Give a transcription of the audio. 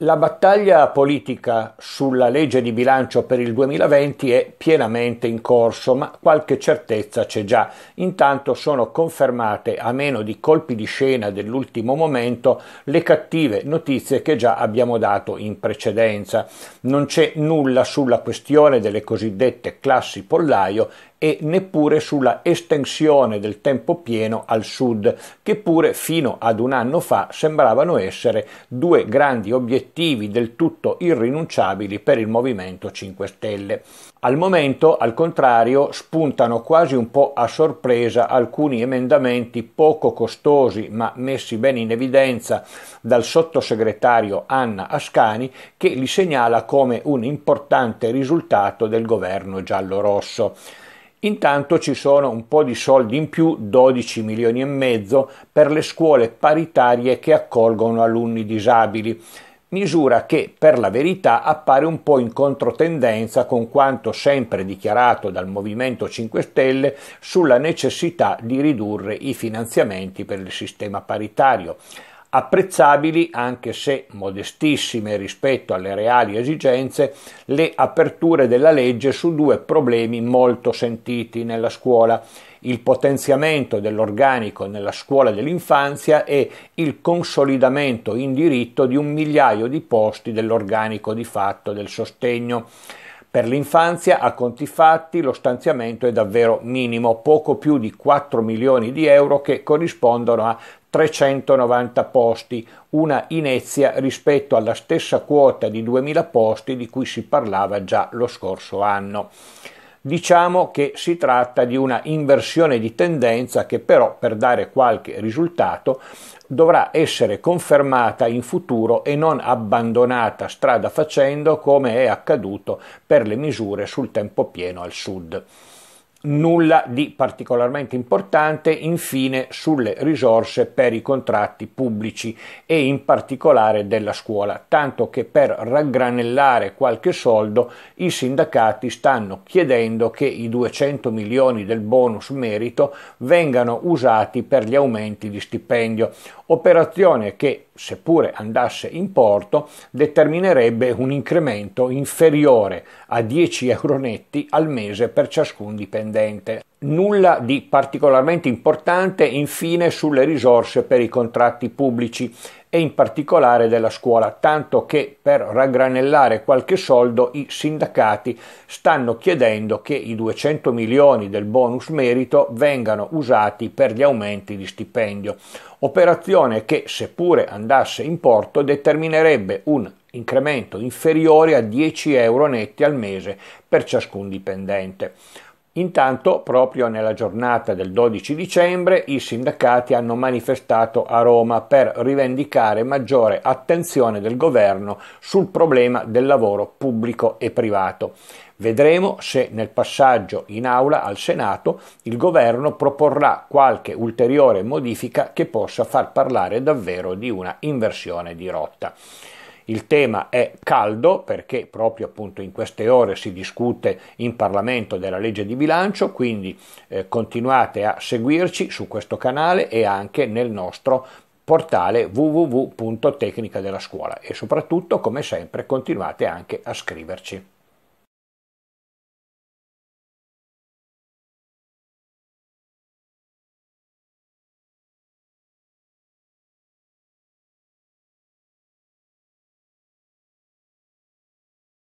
La battaglia politica sulla legge di bilancio per il 2020 è pienamente in corso, ma qualche certezza c'è già. Intanto sono confermate, a meno di colpi di scena dell'ultimo momento, le cattive notizie che già abbiamo dato in precedenza. Non c'è nulla sulla questione delle cosiddette classi pollaio e neppure sulla estensione del tempo pieno al sud, che pure fino ad un anno fa sembravano essere due grandi obiettivi del tutto irrinunciabili per il Movimento 5 Stelle. Al momento, al contrario, spuntano quasi un po' a sorpresa alcuni emendamenti poco costosi ma messi bene in evidenza dal sottosegretario Anna Ascani che li segnala come un importante risultato del governo giallo-rosso. Intanto ci sono un po' di soldi in più, 12 milioni e mezzo, per le scuole paritarie che accolgono alunni disabili misura che per la verità appare un po' in controtendenza con quanto sempre dichiarato dal Movimento 5 Stelle sulla necessità di ridurre i finanziamenti per il sistema paritario apprezzabili, anche se modestissime rispetto alle reali esigenze, le aperture della legge su due problemi molto sentiti nella scuola, il potenziamento dell'organico nella scuola dell'infanzia e il consolidamento in diritto di un migliaio di posti dell'organico di fatto del sostegno. Per l'infanzia, a conti fatti, lo stanziamento è davvero minimo, poco più di 4 milioni di euro che corrispondono a 390 posti, una inezia rispetto alla stessa quota di 2000 posti di cui si parlava già lo scorso anno. Diciamo che si tratta di una inversione di tendenza che però per dare qualche risultato dovrà essere confermata in futuro e non abbandonata strada facendo come è accaduto per le misure sul tempo pieno al sud nulla di particolarmente importante, infine sulle risorse per i contratti pubblici e in particolare della scuola, tanto che per raggranellare qualche soldo i sindacati stanno chiedendo che i 200 milioni del bonus merito vengano usati per gli aumenti di stipendio, operazione che seppure andasse in porto, determinerebbe un incremento inferiore a 10 euro netti al mese per ciascun dipendente. Nulla di particolarmente importante infine sulle risorse per i contratti pubblici e in particolare della scuola, tanto che per raggranellare qualche soldo i sindacati stanno chiedendo che i 200 milioni del bonus merito vengano usati per gli aumenti di stipendio, operazione che seppure andasse in porto determinerebbe un incremento inferiore a 10 euro netti al mese per ciascun dipendente. Intanto, proprio nella giornata del 12 dicembre, i sindacati hanno manifestato a Roma per rivendicare maggiore attenzione del governo sul problema del lavoro pubblico e privato. Vedremo se nel passaggio in aula al Senato il governo proporrà qualche ulteriore modifica che possa far parlare davvero di una inversione di rotta. Il tema è caldo perché proprio appunto in queste ore si discute in Parlamento della legge di bilancio, quindi eh, continuate a seguirci su questo canale e anche nel nostro portale www.tecnica e soprattutto come sempre continuate anche a scriverci.